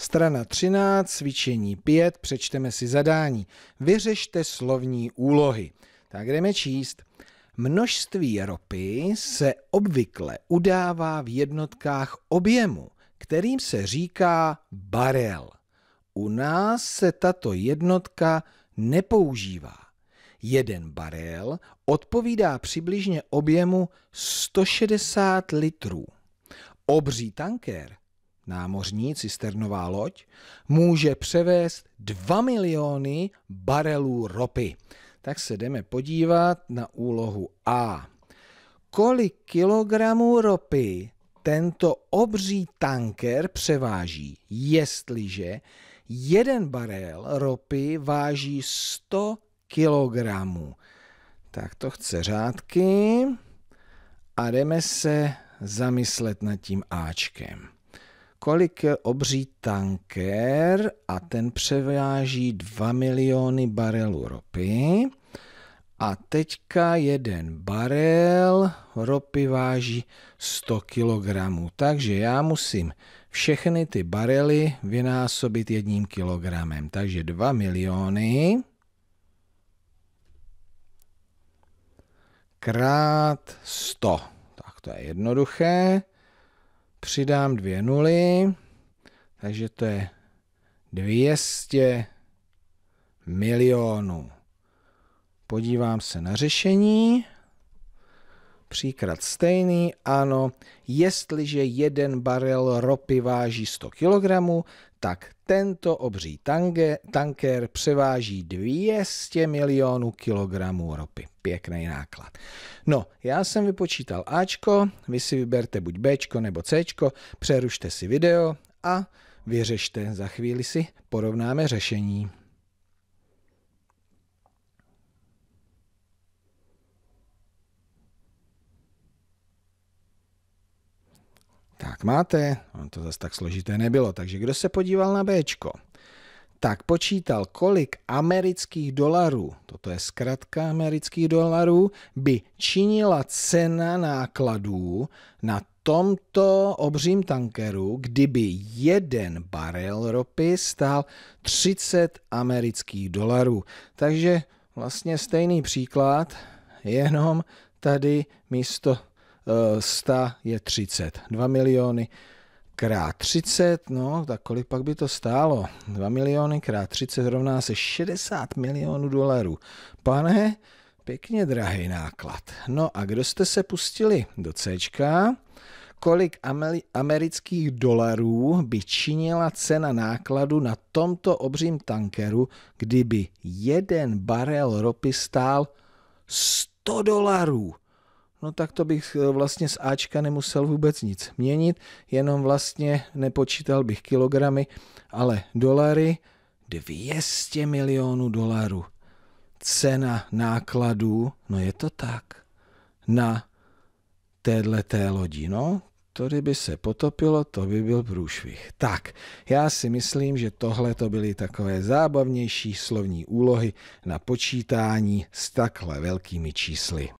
Strana 13, cvičení 5, přečteme si zadání. Vyřešte slovní úlohy. Tak jdeme číst. Množství ropy se obvykle udává v jednotkách objemu, kterým se říká barel. U nás se tato jednotka nepoužívá. Jeden barel odpovídá přibližně objemu 160 litrů. Obří tankér námořní cisternová loď může převést 2 miliony barelů ropy. Tak se jdeme podívat na úlohu A. Kolik kilogramů ropy tento obří tanker převáží, jestliže jeden barel ropy váží 100 kilogramů. Tak to chce řádky a jdeme se zamyslet nad tím Ačkem kolik obří tanker a ten převáží 2 miliony barelů ropy a teďka jeden barel ropy váží 100 kg, takže já musím všechny ty barely vynásobit jedním kilogramem, takže 2 miliony krát 100. Tak to je jednoduché přidám dvě nuly, takže to je 200 milionů. Podívám se na řešení příklad stejný, ano, jestliže jeden barel ropy váží 100 kg, tak tento obří tange, tanker převáží 200 milionů kilogramů ropy. Pěkný náklad. No, já jsem vypočítal Ačko, vy si vyberte buď Bčko nebo Cčko, přerušte si video a vyřešte. Za chvíli si porovnáme řešení. tak máte, on to zase tak složité nebylo, takže kdo se podíval na B, tak počítal, kolik amerických dolarů, toto je zkratka amerických dolarů, by činila cena nákladů na tomto obřím tankeru, kdyby jeden barel ropy stál 30 amerických dolarů. Takže vlastně stejný příklad, jenom tady místo 100 je 30. 2 miliony krát 30, no tak kolik pak by to stálo? 2 miliony krát 30 rovná se 60 milionů dolarů. Pane, pěkně drahý náklad. No a kdo jste se pustili do C, kolik amerických dolarů by činila cena nákladu na tomto obřím tankeru, kdyby jeden barel ropy stál 100 dolarů? no tak to bych eh, vlastně z Ačka nemusel vůbec nic měnit, jenom vlastně nepočítal bych kilogramy, ale dolary, 200 milionů dolarů. Cena nákladů, no je to tak, na téhle té lodi, no, to kdyby se potopilo, to by byl průšvih. Tak, já si myslím, že tohle to byly takové zábavnější slovní úlohy na počítání s takhle velkými čísly.